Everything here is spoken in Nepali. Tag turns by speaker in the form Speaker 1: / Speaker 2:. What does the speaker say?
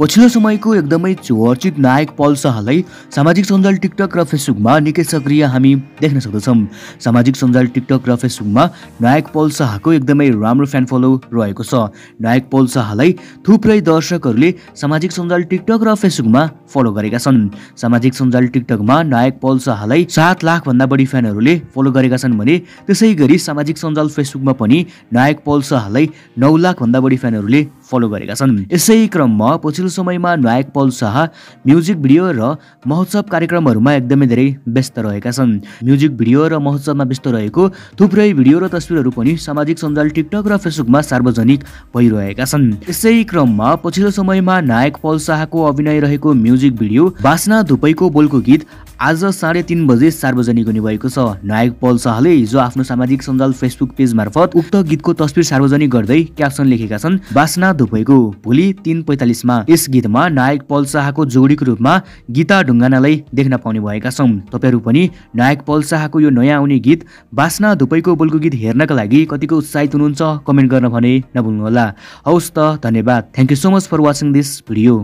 Speaker 1: पछिल्लो समयको एकदमै चर्चित नायक पल शाहलाई सामाजिक सञ्जाल टिकटक र फेसबुकमा निकै सक्रिय हामी देख्न सक्दछौँ सामाजिक सञ्जाल टिकटक र फेसबुकमा नायक पल शाहको एकदमै राम्रो फ्यान फलो रहेको छ नायक पल शाहलाई थुप्रै दर्शकहरूले सामाजिक सञ्जाल टिकटक र फेसबुकमा फलो गरेका छन् सामाजिक सञ्जाल टिकटकमा नायक पल शाहलाई सात लाखभन्दा बढी फ्यानहरूले फलो गरेका छन् भने त्यसै गरी सामाजिक सञ्जाल फेसबुकमा पनि नायक पल शाहलाई नौ लाखभन्दा बढी फ्यानहरूले फलो गरेका छन् यसै क्रममा पछिल्लो समयमा नायक पल शाह म्युजिक भिडियो र महोत्सव कार्यक्रमहरूमा एकदमै धेरै व्यस्त रहेका छन् म्युजिक भिडियो र महोत्सवमा व्यस्त रहेको थुप्रै भिडियो र तस्विरहरू पनि सामाजिक सञ्जाल टिकटक र फेसबुकमा सार्वजनिक भइरहेका छन् यसै क्रममा पछिल्लो समयमा नायक पल शाहको अभिनय रहेको म्युजिक भिडियो बासना धुपैको बोलको गीत आज साढे तिन बजे सार्वजनिक हुने भएको छ नायक पल शाहले हिजो आफ्नो सामाजिक सञ्जाल फेसबुक पेज मार्फत उक्त गीतको तस्विर सार्वजनिक गर्दै क्याप्सन लेखेका छन् बासना धुपेको भोलि तिन पैँतालिसमा यस गीतमा नायक पल शाहको जोडीको रूपमा गीता ढुङ्गानालाई देख्न पाउने भएका छौँ तपाईँहरू पनि नायक पल शाहको यो नयाँ आउने गीत बासना धुपैको बोलको गीत हेर्नका लागि कतिको उत्साहित हुनुहुन्छ कमेन्ट गर्न भने नभुल्नुहोला हवस् त धन्यवाद thank you so much for watching this video